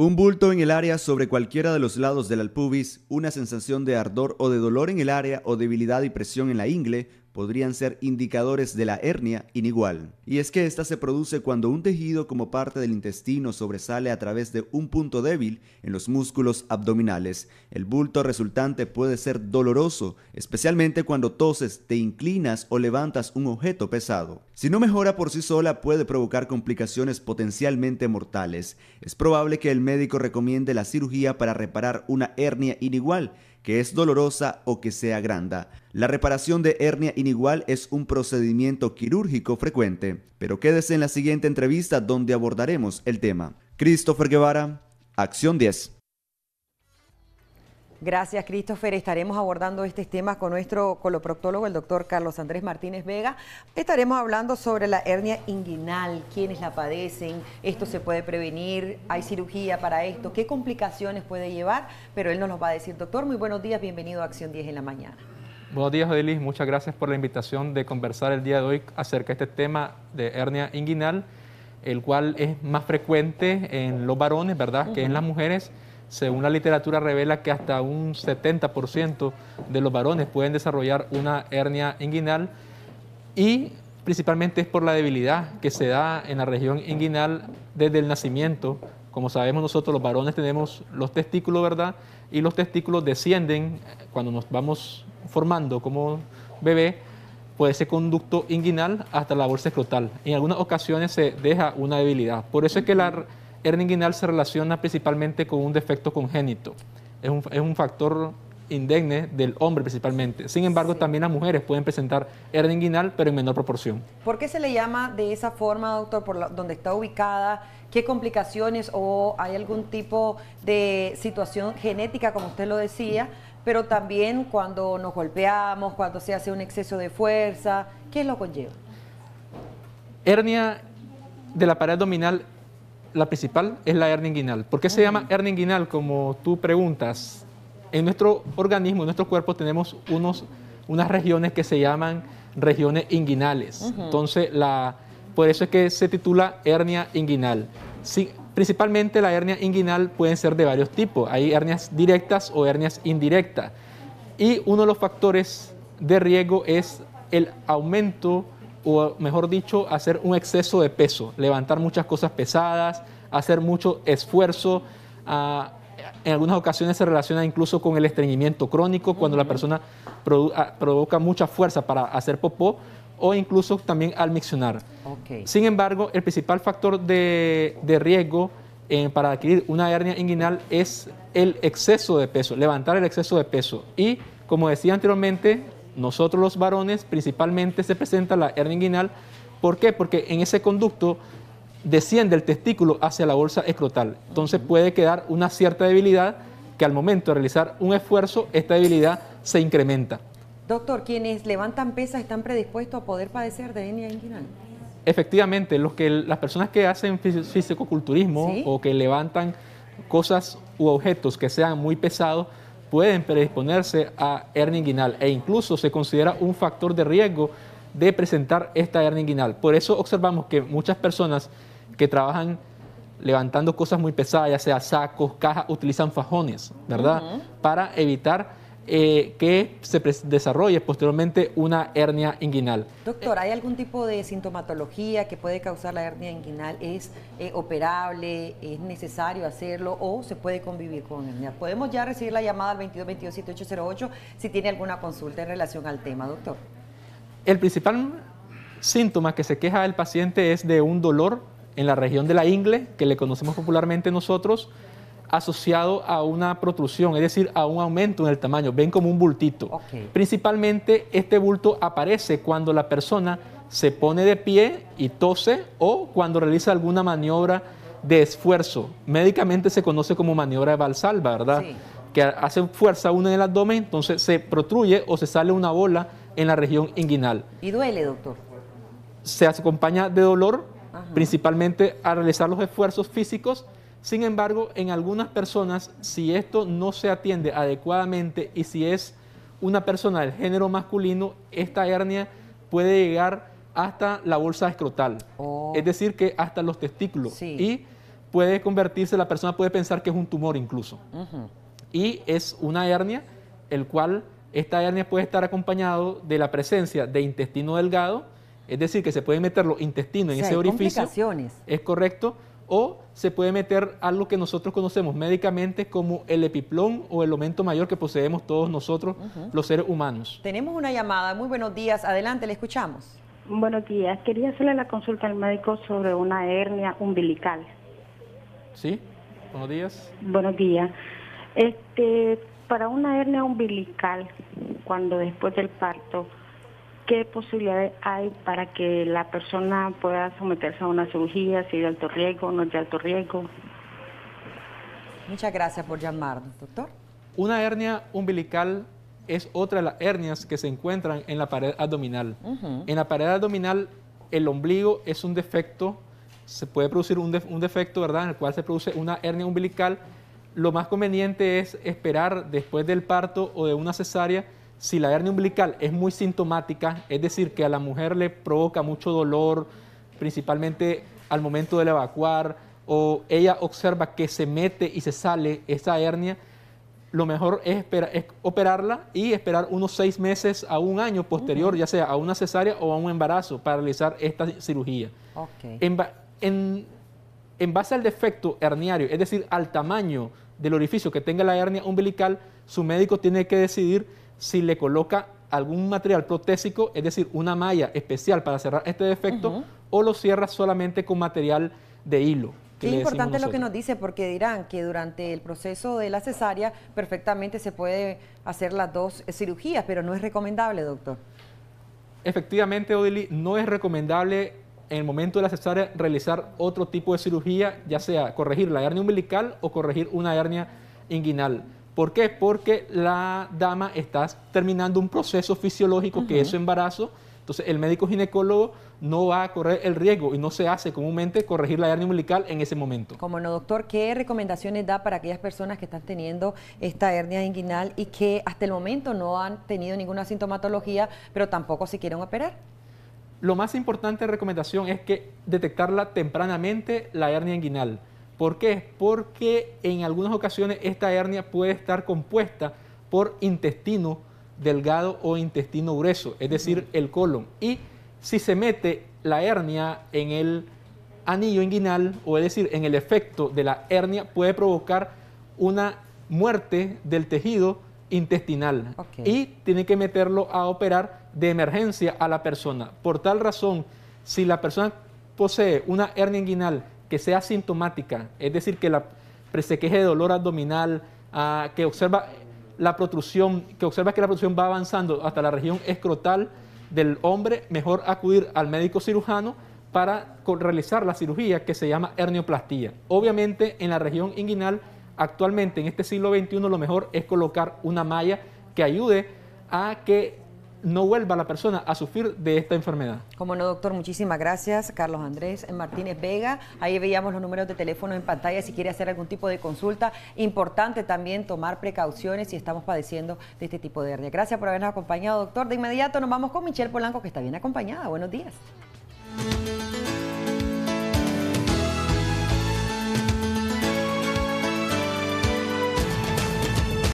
Un bulto en el área sobre cualquiera de los lados del alpubis, una sensación de ardor o de dolor en el área o debilidad y presión en la ingle, podrían ser indicadores de la hernia inigual. Y es que esta se produce cuando un tejido como parte del intestino sobresale a través de un punto débil en los músculos abdominales. El bulto resultante puede ser doloroso, especialmente cuando toses, te inclinas o levantas un objeto pesado. Si no mejora por sí sola puede provocar complicaciones potencialmente mortales. Es probable que el médico recomiende la cirugía para reparar una hernia inigual que es dolorosa o que sea grande. La reparación de hernia inigual es un procedimiento quirúrgico frecuente, pero quédese en la siguiente entrevista donde abordaremos el tema. Christopher Guevara, Acción 10. Gracias, Christopher. Estaremos abordando este tema con nuestro coloproctólogo, el doctor Carlos Andrés Martínez Vega. Estaremos hablando sobre la hernia inguinal, quiénes la padecen, esto se puede prevenir, hay cirugía para esto, qué complicaciones puede llevar, pero él nos lo va a decir. Doctor, muy buenos días, bienvenido a Acción 10 en la mañana. Buenos días, Odilis. Muchas gracias por la invitación de conversar el día de hoy acerca de este tema de hernia inguinal, el cual es más frecuente en los varones, ¿verdad?, que en las mujeres según la literatura revela que hasta un 70% de los varones pueden desarrollar una hernia inguinal y principalmente es por la debilidad que se da en la región inguinal desde el nacimiento. Como sabemos nosotros los varones tenemos los testículos, ¿verdad? Y los testículos descienden eh, cuando nos vamos formando como bebé por pues ese conducto inguinal hasta la bolsa escrotal. En algunas ocasiones se deja una debilidad. Por eso es que la Hernia inguinal se relaciona principalmente con un defecto congénito. Es un, factor indegne del hombre principalmente. Sin embargo, también las mujeres pueden presentar hernia inguinal, pero en menor proporción. ¿Por qué se le llama de esa forma, doctor, por donde está ubicada? ¿Qué complicaciones o hay algún tipo de situación genética, como usted lo decía? Pero también cuando nos golpeamos, cuando se hace un exceso de fuerza, ¿qué lo conlleva? Hernia de la pared abdominal la principal es la hernia inguinal. ¿Por qué se llama hernia inguinal? Como tú preguntas, en nuestro organismo, en nuestro cuerpo tenemos unos, unas regiones que se llaman regiones inguinales. Entonces, por eso es que se titula hernia inguinal. principalmente la hernia inguinal pueden ser de varios tipos. Hay hernias directas o hernias indirectas. Y uno de los factores de riesgo es el aumento o mejor dicho, hacer un exceso de peso, levantar muchas cosas pesadas, hacer mucho esfuerzo. Ah, en algunas ocasiones se relaciona incluso con el estreñimiento crónico, cuando la persona ah, provoca mucha fuerza para hacer popó o incluso también al miccionar. Sin embargo, el principal factor de, de riesgo eh, para adquirir una hernia inguinal es el exceso de peso, levantar el exceso de peso. Y como decía anteriormente, nosotros los varones principalmente se presenta la hernia inguinal. ¿Por qué? Porque en ese conducto desciende el testículo hacia la bolsa escrotal. Entonces puede quedar una cierta debilidad que al momento de realizar un esfuerzo, esta debilidad se incrementa. Doctor, ¿quienes levantan pesas están predispuestos a poder padecer de hernia inguinal? Efectivamente, los que, las personas que hacen fisicoculturismo o que levantan cosas u objetos que sean muy pesados pueden predisponerse a hernia inguinal e incluso se considera un factor de riesgo de presentar esta hernia inguinal. Por eso observamos que muchas personas que trabajan levantando cosas muy pesadas, ya sea sacos, cajas, utilizan fajones, ¿verdad? Para evitar eh, que se desarrolle posteriormente una hernia inguinal. Doctor, ¿hay algún tipo de sintomatología que puede causar la hernia inguinal? ¿Es eh, operable? ¿Es necesario hacerlo? ¿O se puede convivir con hernia? Podemos ya recibir la llamada al 22 7808 si tiene alguna consulta en relación al tema, doctor. El principal síntoma que se queja el paciente es de un dolor en la región de la ingle, que le conocemos popularmente nosotros, asociado a una protrusión, es decir, a un aumento en el tamaño. Ven como un bultito. Principalmente este bulto aparece cuando la persona se pone de pie y tose o cuando realiza alguna maniobra de esfuerzo. Médicamente se conoce como maniobra de Valsalva, ¿verdad? Que hace fuerza uno en el abdomen, entonces se protruye o se sale una bola en la región inguinal. ¿Y duele, doctor? Se acompaña de dolor, principalmente al realizar los esfuerzos físicos sin embargo, en algunas personas, si esto no se atiende adecuadamente y si es una persona del género masculino, esta hernia puede llegar hasta la bolsa escrotal, oh. es decir, que hasta los testículos. Y puede convertirse, la persona puede pensar que es un tumor incluso. Y es una hernia, el cual esta hernia puede estar acompañado de la presencia de intestino delgado, es decir, que se puede meter los intestinos en ese orificio. Es correcto o se puede meter algo que nosotros conocemos médicamente como el epiplón o el aumento mayor que poseemos todos nosotros, los seres humanos. Tenemos una llamada. Muy buenos días. Adelante, le escuchamos. Buenos días. Quería hacerle la consulta al médico sobre una hernia umbilical. Sí. Buenos días. Buenos días. Este, para una hernia umbilical, cuando después del parto, qué posibilidades hay para que la persona pueda someterse a una cirugía, si de alto riesgo, no de alto riesgo. Muchas gracias por llamar, doctor. Una hernia umbilical es otra de las hernias que se encuentran en la pared abdominal. En la pared abdominal, el ombligo es un defecto, se puede producir un, un defecto, ¿verdad?, en el cual se produce una hernia umbilical. Lo más conveniente es esperar después del parto o de una cesárea si la hernia umbilical es muy sintomática, es decir, que a la mujer le provoca mucho dolor, principalmente al momento del evacuar, o ella observa que se mete y se sale esa hernia, lo mejor es, operarla y esperar unos seis meses a un año posterior, ya sea a una cesárea o a un embarazo, para realizar esta cirugía. En, en base al defecto herniario, es decir, al tamaño del orificio que tenga la hernia umbilical, su médico tiene que decidir si le coloca algún material protésico, es decir, una malla especial para cerrar este defecto, o lo cierra solamente con material de hilo. Qué es importante lo que nos dice porque dirán que durante el proceso de la cesárea perfectamente se puede hacer las dos eh, cirugías, pero no es recomendable, doctor. Efectivamente, Odili, no es recomendable en el momento de la cesárea realizar otro tipo de cirugía, ya sea corregir la hernia umbilical o corregir una hernia inguinal. ¿Por qué? Porque la dama está terminando un proceso fisiológico que es su embarazo. Entonces, el médico ginecólogo no va a correr el riesgo y no se hace comúnmente corregir la hernia umbilical en ese momento. Como no, doctor, ¿qué recomendaciones da para aquellas personas que están teniendo esta hernia inguinal y que hasta el momento no han tenido ninguna sintomatología, pero tampoco se quieren operar? Lo más importante de recomendación es que detectarla tempranamente la hernia inguinal. ¿Por qué? Porque en algunas ocasiones esta hernia puede estar compuesta por intestino delgado o intestino grueso, es decir, el colon. Y si se mete la hernia en el anillo inguinal, o es decir, en el efecto de la hernia, puede provocar una muerte del tejido intestinal. Y tiene que meterlo a operar de emergencia a la persona. Por tal razón, si la persona posee una hernia inguinal que sea sintomática, es decir, que la, presequeje de dolor abdominal, ah, que observa la protrusión, que observa que la protrusión va avanzando hasta la región escrotal del hombre, mejor acudir al médico cirujano para realizar la cirugía que se llama hernioplastía. Obviamente en la región inguinal, actualmente en este siglo XXI, lo mejor es colocar una malla que ayude a que no vuelva la persona a sufrir de esta enfermedad. Como no, doctor, muchísimas gracias. Carlos Andrés Martínez Vega, ahí veíamos los números de teléfono en pantalla si quiere hacer algún tipo de consulta. Importante también tomar precauciones si estamos padeciendo de este tipo de hernia. Gracias por habernos acompañado, doctor. De inmediato nos vamos con Michelle Polanco, que está bien acompañada. Buenos días.